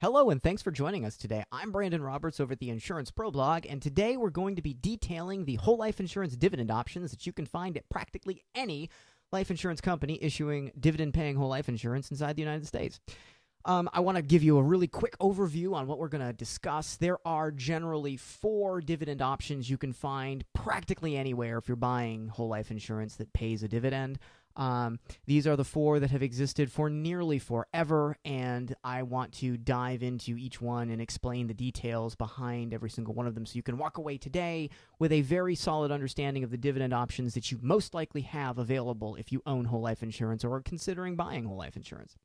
Hello, and thanks for joining us today. I'm Brandon Roberts over at the Insurance Pro blog, and today we're going to be detailing the whole life insurance dividend options that you can find at practically any life insurance company issuing dividend paying whole life insurance inside the United States. Um, I want to give you a really quick overview on what we're going to discuss. There are generally four dividend options you can find practically anywhere if you're buying whole life insurance that pays a dividend. Um, these are the four that have existed for nearly forever, and I want to dive into each one and explain the details behind every single one of them so you can walk away today with a very solid understanding of the dividend options that you most likely have available if you own whole life insurance or are considering buying whole life insurance.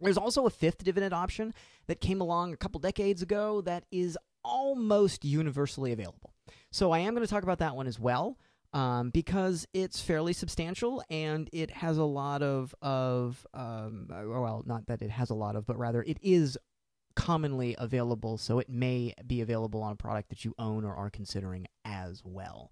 There's also a fifth dividend option that came along a couple decades ago that is almost universally available. So I am going to talk about that one as well um, because it's fairly substantial and it has a lot of of um, well, not that it has a lot of, but rather it is commonly available, so it may be available on a product that you own or are considering as well.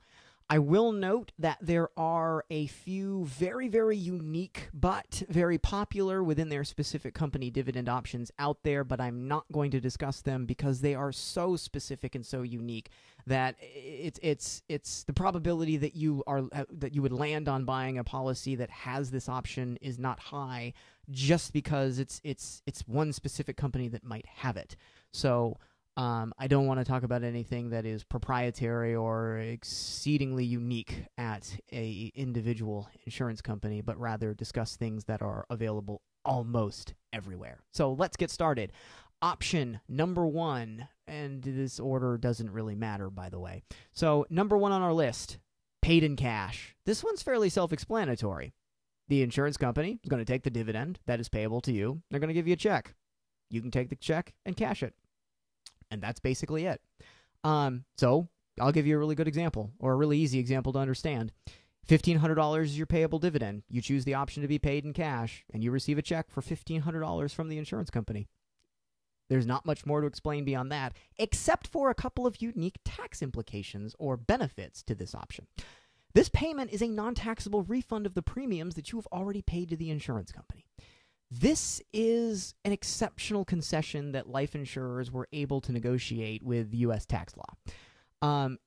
I will note that there are a few very, very unique but very popular within their specific company dividend options out there, but I'm not going to discuss them because they are so specific and so unique that it's it's it's the probability that you are uh, that you would land on buying a policy that has this option is not high just because it's it's it's one specific company that might have it. So um, I don't want to talk about anything that is proprietary or exceedingly unique at a individual insurance company, but rather discuss things that are available almost everywhere. So let's get started. Option number one, and this order doesn't really matter, by the way. So, number one on our list, paid in cash. This one's fairly self explanatory. The insurance company is going to take the dividend that is payable to you, they're going to give you a check. You can take the check and cash it and that's basically it. Um, so I'll give you a really good example or a really easy example to understand. $1,500 is your payable dividend. You choose the option to be paid in cash, and you receive a check for $1,500 from the insurance company. There's not much more to explain beyond that, except for a couple of unique tax implications or benefits to this option. This payment is a non taxable refund of the premiums that you have already paid to the insurance company. This is an exceptional concession that life insurers were able to negotiate with U.S. tax law. Um,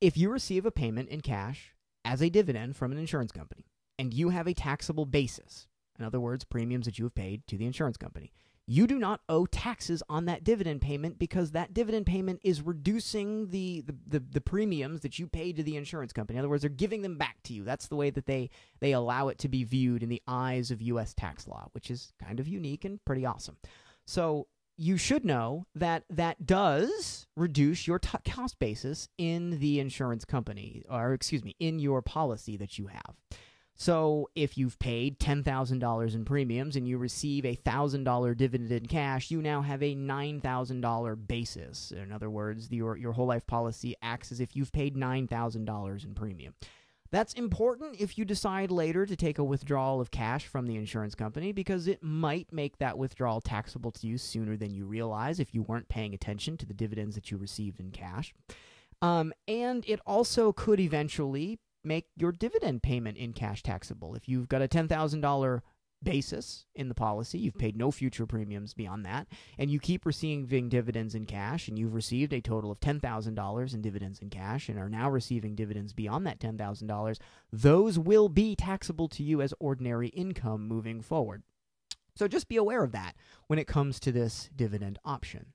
if you receive a payment in cash as a dividend from an insurance company and you have a taxable basis, in other words, premiums that you have paid to the insurance company, you do not owe taxes on that dividend payment because that dividend payment is reducing the, the, the, the, premiums that you paid to the insurance company. In other words, they're giving them back to you. That's the way that they, they allow it to be viewed in the eyes of U.S. tax law, which is kind of unique and pretty awesome. So you should know that that does reduce your cost basis in the insurance company, or excuse me, in your policy that you have. So if you've paid $10,000 in premiums and you receive a $1,000 dividend in cash, you now have a $9,000 basis. In other words, your, your whole life policy acts as if you've paid $9,000 in premium. That's important if you decide later to take a withdrawal of cash from the insurance company because it might make that withdrawal taxable to you sooner than you realize if you weren't paying attention to the dividends that you received in cash. Um, and it also could eventually make your dividend payment in cash taxable. If you've got a $10,000 basis in the policy, you've paid no future premiums beyond that, and you keep receiving dividends in cash, and you've received a total of $10,000 in dividends in cash and are now receiving dividends beyond that $10,000, those will be taxable to you as ordinary income moving forward. So just be aware of that when it comes to this dividend option.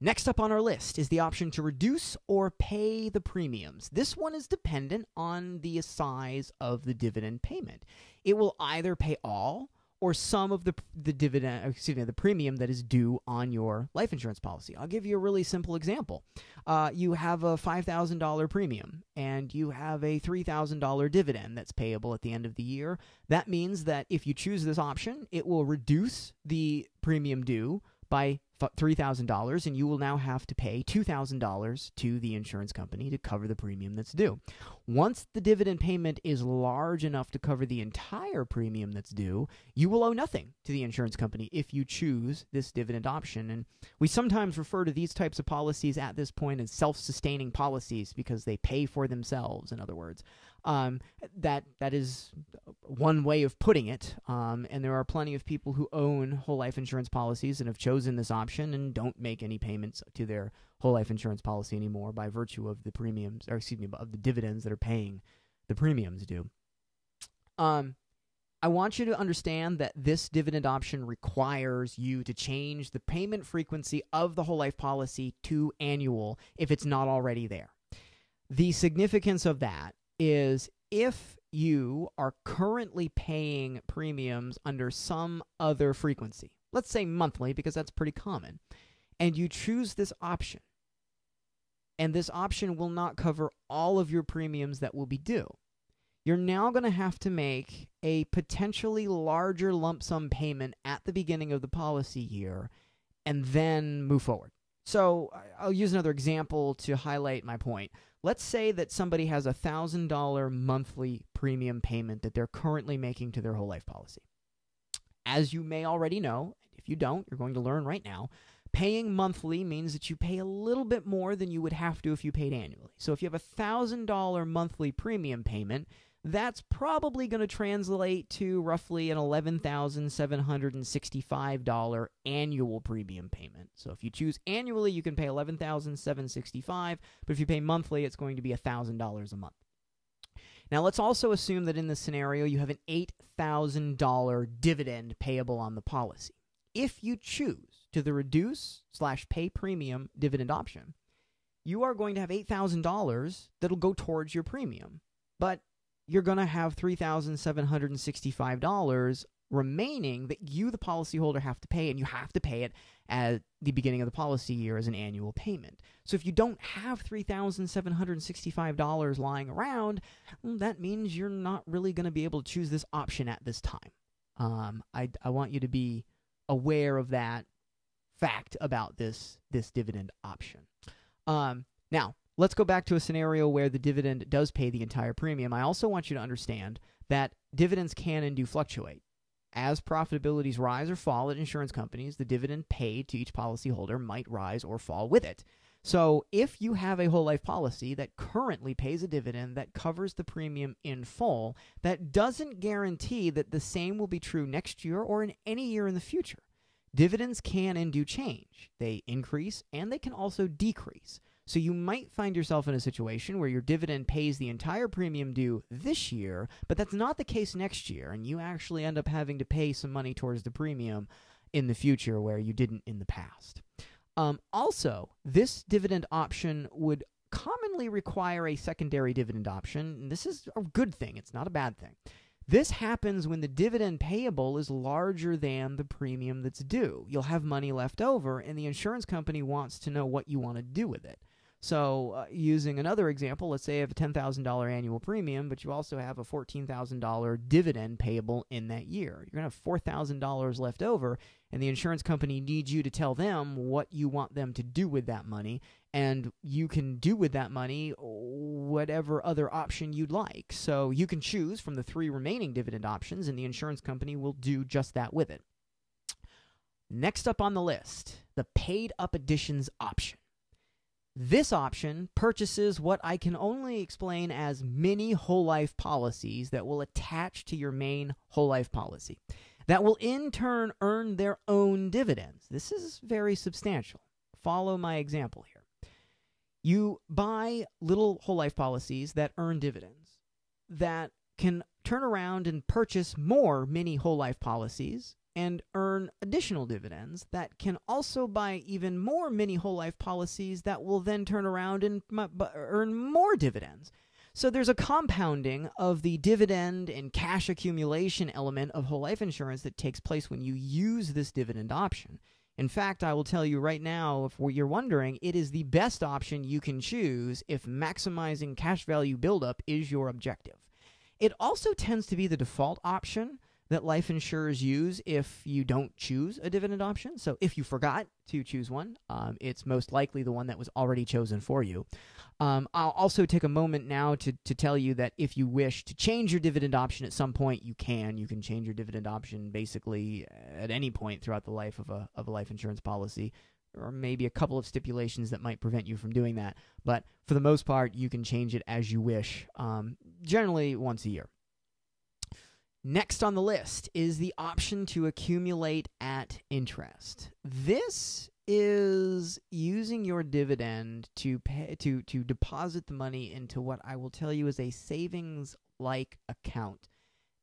Next up on our list is the option to reduce or pay the premiums. This one is dependent on the size of the dividend payment. It will either pay all or some of the the dividend excuse me the premium that is due on your life insurance policy. I'll give you a really simple example. Uh, you have a five thousand dollar premium and you have a three thousand dollar dividend that's payable at the end of the year. That means that if you choose this option, it will reduce the premium due by $3,000 and you will now have to pay $2,000 to the insurance company to cover the premium that's due. Once the dividend payment is large enough to cover the entire premium that's due, you will owe nothing to the insurance company if you choose this dividend option. And we sometimes refer to these types of policies at this point as self sustaining policies because they pay for themselves, in other words. Um, that that is one way of putting it. Um, and there are plenty of people who own whole life insurance policies and have chosen this option and don't make any payments to their whole life insurance policy anymore by virtue of the premiums, or excuse me, of the dividends that are paying the premiums due. Um, I want you to understand that this dividend option requires you to change the payment frequency of the whole life policy to annual if it's not already there. The significance of that is if you are currently paying premiums under some other frequency, let's say monthly, because that's pretty common, and you choose this option, and this option will not cover all of your premiums that will be due, you're now going to have to make a potentially larger lump sum payment at the beginning of the policy year and then move forward. So I'll use another example to highlight my point let's say that somebody has a $1,000 monthly premium payment that they're currently making to their whole life policy. As you may already know, if you don't, you're going to learn right now. Paying monthly means that you pay a little bit more than you would have to if you paid annually. So if you have a $1,000 monthly premium payment, that's probably going to translate to roughly an $11,765 annual premium payment. So if you choose annually, you can pay $11,765, but if you pay monthly, it's going to be $1,000 a month. Now, let's also assume that in this scenario, you have an $8,000 dividend payable on the policy. If you choose to the reduce slash pay premium dividend option, you are going to have $8,000 that'll go towards your premium. But you're going to have $3,765 remaining that you, the policyholder, have to pay, and you have to pay it at the beginning of the policy year as an annual payment. So if you don't have $3,765 lying around, mm, that means you're not really going to be able to choose this option at this time. Um, I, I want you to be aware of that fact about this this dividend option. Um, now, let's go back to a scenario where the dividend does pay the entire premium. I also want you to understand that dividends can and do fluctuate. As profitabilities rise or fall at insurance companies, the dividend paid to each policyholder might rise or fall with it. So, if you have a whole life policy that currently pays a dividend that covers the premium in full, that doesn't guarantee that the same will be true next year or in any year in the future. Dividends can and do change. They increase and they can also decrease. So you might find yourself in a situation where your dividend pays the entire premium due this year, but that's not the case next year, and you actually end up having to pay some money towards the premium in the future where you didn't in the past. Um, also, this dividend option would commonly require a secondary dividend option. This is a good thing, it's not a bad thing. This happens when the dividend payable is larger than the premium that's due. You'll have money left over, and the insurance company wants to know what you want to do with it. So, uh, using another example, let's say you have a $10,000 annual premium, but you also have a $14,000 dividend payable in that year. You're going to have $4,000 left over, and the insurance company needs you to tell them what you want them to do with that money. And you can do with that money whatever other option you'd like. So, you can choose from the three remaining dividend options, and the insurance company will do just that with it. Next up on the list, the paid up additions option. This option purchases what I can only explain as mini whole life policies that will attach to your main whole life policy, that will in turn earn their own dividends. This is very substantial. Follow my example here. You buy little whole life policies that earn dividends that can turn around and purchase more mini whole life policies and earn additional dividends that can also buy even more mini whole life policies that will then turn around and earn more dividends. So there's a compounding of the dividend and cash accumulation element of whole life insurance that takes place when you use this dividend option. In fact, I will tell you right now, if you're wondering, it is the best option you can choose if maximizing cash value buildup is your objective. It also tends to be the default option that life insurers use if you don't choose a dividend option. So if you forgot to choose one, um, it's most likely the one that was already chosen for you. Um, I'll also take a moment now to, to tell you that if you wish to change your dividend option at some point, you can. You can change your dividend option basically at any point throughout the life of a, of a life insurance policy. Or maybe a couple of stipulations that might prevent you from doing that. But for the most part, you can change it as you wish, um, generally once a year. Next on the list is the option to accumulate at interest. This is using your dividend to pay, to to deposit the money into what I will tell you is a savings like account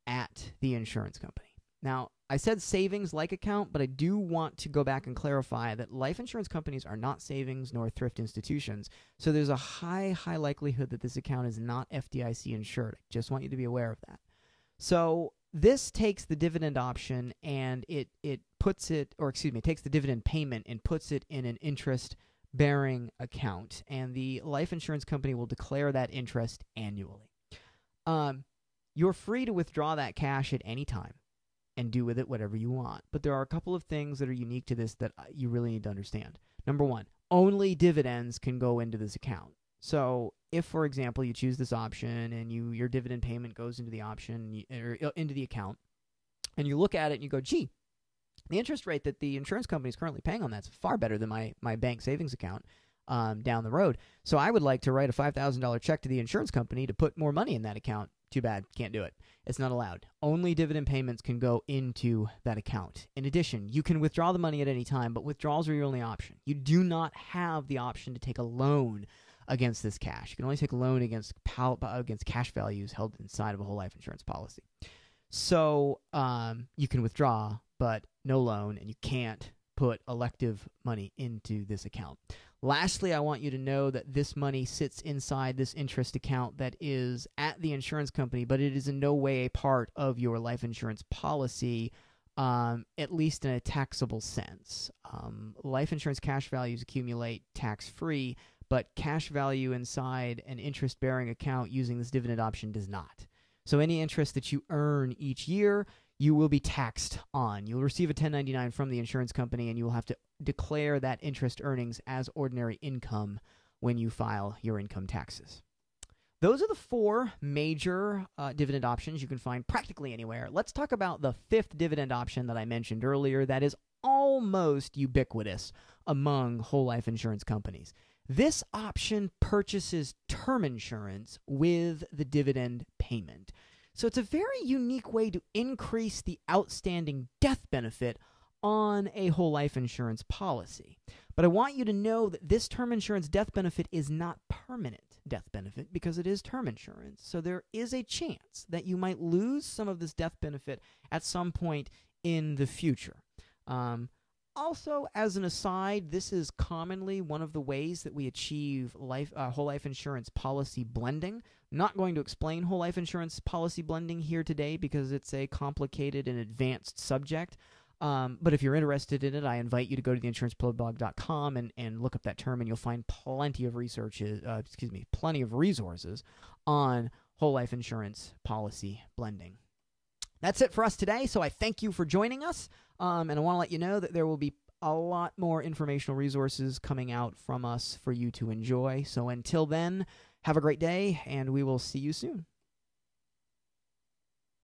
at the insurance company. Now, I said savings like account, but I do want to go back and clarify that life insurance companies are not savings nor thrift institutions. So there's a high high likelihood that this account is not FDIC insured. I just want you to be aware of that. So this takes the dividend option and it it puts it or excuse me, takes the dividend payment and puts it in an interest bearing account and the life insurance company will declare that interest annually. Um, you're free to withdraw that cash at any time and do with it whatever you want. But there are a couple of things that are unique to this that uh, you really need to understand. Number 1, only dividends can go into this account. So if, for example, you choose this option and you your dividend payment goes into the option or uh, into the account, and you look at it and you go, gee, the interest rate that the insurance company is currently paying on that's far better than my my bank savings account um, down the road. So I would like to write a five thousand dollar check to the insurance company to put more money in that account. Too bad, can't do it. It's not allowed. Only dividend payments can go into that account. In addition, you can withdraw the money at any time, but withdrawals are your only option. You do not have the option to take a loan against this cash. You can only take a loan against pal- uh, against cash values held inside of a whole life insurance policy. So um, you can withdraw, but no loan, and you can't put elective money into this account. Lastly, I want you to know that this money sits inside this interest account that is at the insurance company, but it is in no way a part of your life insurance policy, um, at least in a taxable sense. Um, life insurance cash values accumulate tax free but cash value inside an interest bearing account using this dividend option does not. So any interest that you earn each year, you will be taxed on. You'll receive a 1099 from the insurance company and you will have to declare that interest earnings as ordinary income when you file your income taxes. Those are the four major uh, dividend options you can find practically anywhere. Let's talk about the fifth dividend option that I mentioned earlier that is almost ubiquitous among whole life insurance companies. This option purchases term insurance with the dividend payment. So it's a very unique way to increase the outstanding death benefit on a whole life insurance policy. But I want you to know that this term insurance death benefit is not permanent death benefit because it is term insurance. So there is a chance that you might lose some of this death benefit at some point in the future. Um, also, as an aside, this is commonly one of the ways that we achieve life, uh, whole life insurance policy blending. I'm not going to explain whole life insurance policy blending here today because it's a complicated and advanced subject. Um, but if you're interested in it, I invite you to go to theinsuranceblog.com and, and look up that term, and you'll find plenty of research, uh, excuse me, plenty of resources on whole life insurance policy blending. That's it for us today. So I thank you for joining us. Um, and I want to let you know that there will be a lot more informational resources coming out from us for you to enjoy. So until then, have a great day, and we will see you soon.